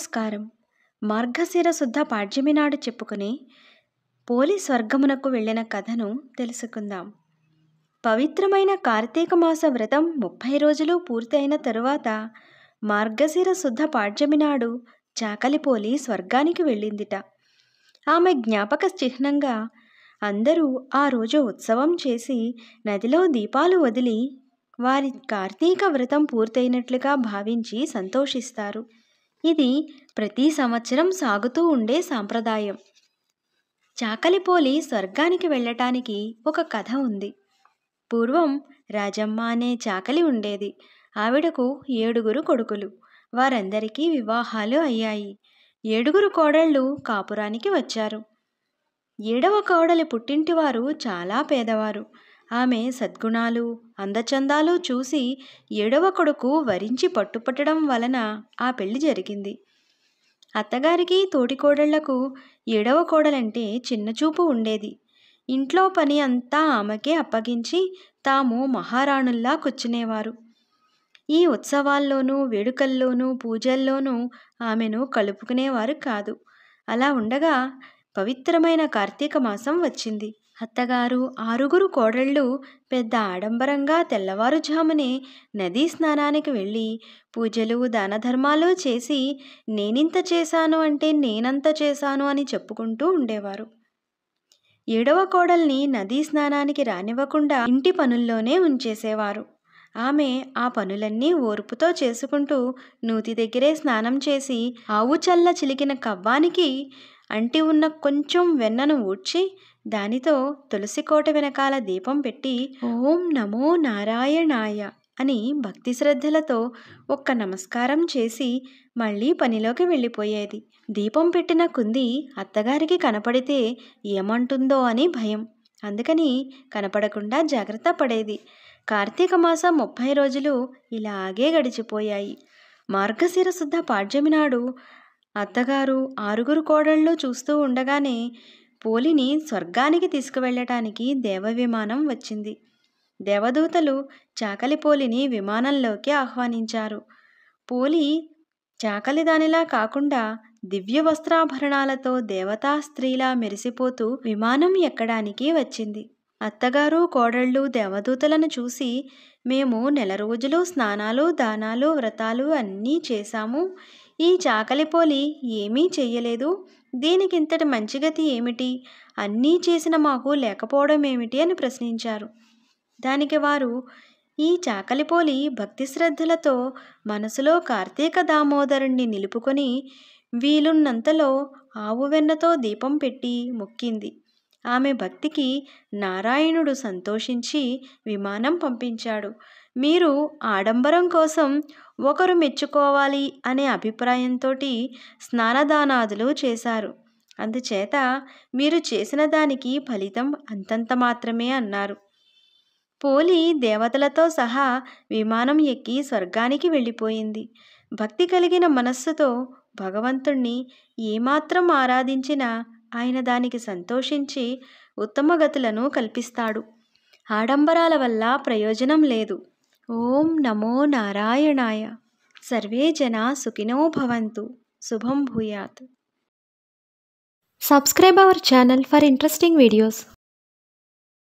నమస్కారం మార్గశిర శుద్ధ పాడ్యమి నాడు చెప్పుకునే పోలి స్వర్గమునకు వెళ్ళిన కథను తెలుసుకుందాం పవిత్రమైన కార్తీక మాస వ్రతం ముప్పై రోజులు పూర్తయిన తరువాత మార్గశిర శుద్ధ పాడ్యమి నాడు చాకలిపోలి స్వర్గానికి వెళ్ళిందిట ఆమె జ్ఞాపక చిహ్నంగా అందరూ ఆ రోజు ఉత్సవం చేసి నదిలో దీపాలు వదిలి వారి కార్తీక వ్రతం పూర్తయినట్లుగా భావించి సంతోషిస్తారు ఇది ప్రతి సంవత్సరం సాగుతూ ఉండే సాంప్రదాయం చాకలిపోలి స్వర్గానికి వెళ్ళటానికి ఒక కథ ఉంది పూర్వం రాజమ్మ అనే చాకలి ఉండేది ఆవిడకు ఏడుగురు కొడుకులు వారందరికీ వివాహాలు అయ్యాయి ఏడుగురు కోడళ్ళు కాపురానికి వచ్చారు ఏడవ కోడలి పుట్టింటివారు చాలా పేదవారు ఆమె సద్గుణాలు అందచందాలు చూసి ఏడవ కొడుకు వరించి పట్టుపట్టడం వలన ఆ పెళ్లి జరిగింది అత్తగారికి తోటికోడళ్లకు ఏడవ కోడలంటే చిన్నచూపు ఉండేది ఇంట్లో పని అంతా ఆమెకే అప్పగించి తాము మహారాణుల్లా కూర్చునేవారు ఈ ఉత్సవాల్లోనూ వేడుకల్లోనూ పూజల్లోనూ ఆమెను కలుపుకునేవారు కాదు అలా ఉండగా పవిత్రమైన కార్తీక మాసం వచ్చింది అత్తగారు ఆరుగురు కోడళ్ళు పెద్ద ఆడంబరంగా తెల్లవారుజామునే నదీ స్నానానికి వెళ్ళి పూజలు దానధర్మాలు చేసి నేనింత చేశాను అంటే నేనంత చేశాను అని చెప్పుకుంటూ ఉండేవారు ఏడవ కోడల్ని నదీ స్నానానికి రానివ్వకుండా ఇంటి పనుల్లోనే ఉంచేసేవారు ఆమె ఆ పనులన్నీ ఓర్పుతో చేసుకుంటూ నూతి దగ్గరే స్నానం చేసి ఆవు చల్ల చిలికిన కవ్వానికి అంటి ఉన్న కొంచెం వెన్నను ఊడ్చి దానితో తులసికోట వెనకాల దీపం పెట్టి ఓం నమో నారాయణాయ అని భక్తి శ్రద్ధలతో ఒక్క నమస్కారం చేసి మళ్ళీ పనిలోకి వెళ్ళిపోయేది దీపం పెట్టిన కుంది అత్తగారికి కనపడితే ఏమంటుందో అని భయం అందుకని కనపడకుండా జాగ్రత్త పడేది కార్తీక మాసం ముప్పై రోజులు ఇలాగే గడిచిపోయాయి మార్గశిర శుద్ధ పాడ్యమి నాడు అత్తగారు ఆరుగురు కోడళ్ళు చూస్తూ ఉండగానే పోలిని స్వర్గానికి తీసుకువెళ్ళటానికి దేవవిమానం వచ్చింది దేవదూతలు చాకలి పోలిని విమానంలోకి ఆహ్వానించారు పోలి చాకలి దానిలా కాకుండా దివ్య వస్త్రాభరణాలతో దేవతా స్త్రీలా మెరిసిపోతూ విమానం ఎక్కడానికి వచ్చింది అత్తగారు కోడళ్ళు దేవదూతలను చూసి మేము నెల రోజులు స్నానాలు దానాలు వ్రతాలు అన్నీ చేశాము ఈ చాకలిపోలి ఏమీ చెయ్యలేదు దీనికింతటి మంచి గతి ఏమిటి అన్నీ చేసిన మాకు లేకపోవడం ఏమిటి అని ప్రశ్నించారు దానికి వారు ఈ చాకలిపోలి భక్తి శ్రద్ధలతో మనసులో కార్తీక దామోదరుణ్ణి నిలుపుకొని వీలున్నంతలో ఆవు వెన్నతో దీపం పెట్టి మొక్కింది ఆమె భక్తికి నారాయణుడు సంతోషించి విమానం పంపించాడు మీరు ఆడంబరం కోసం ఒకరు మెచ్చుకోవాలి అనే అభిప్రాయంతో స్నానదానాదులు చేశారు అందుచేత మీరు చేసిన దానికి ఫలితం అంతంత మాత్రమే అన్నారు పోలి దేవతలతో సహా విమానం ఎక్కి స్వర్గానికి వెళ్ళిపోయింది భక్తి కలిగిన మనస్సుతో భగవంతుణ్ణి ఏమాత్రం ఆరాధించినా ఆయన దానికి సంతోషించి ఉత్తమ గతులను కల్పిస్తాడు ఆడంబరాల వల్ల ప్రయోజనం లేదు ఓం నమో నారాయణాయ సర్వే జనా సుఖినో భవంతు శుభం భూయాత్ subscribe our channel for interesting videos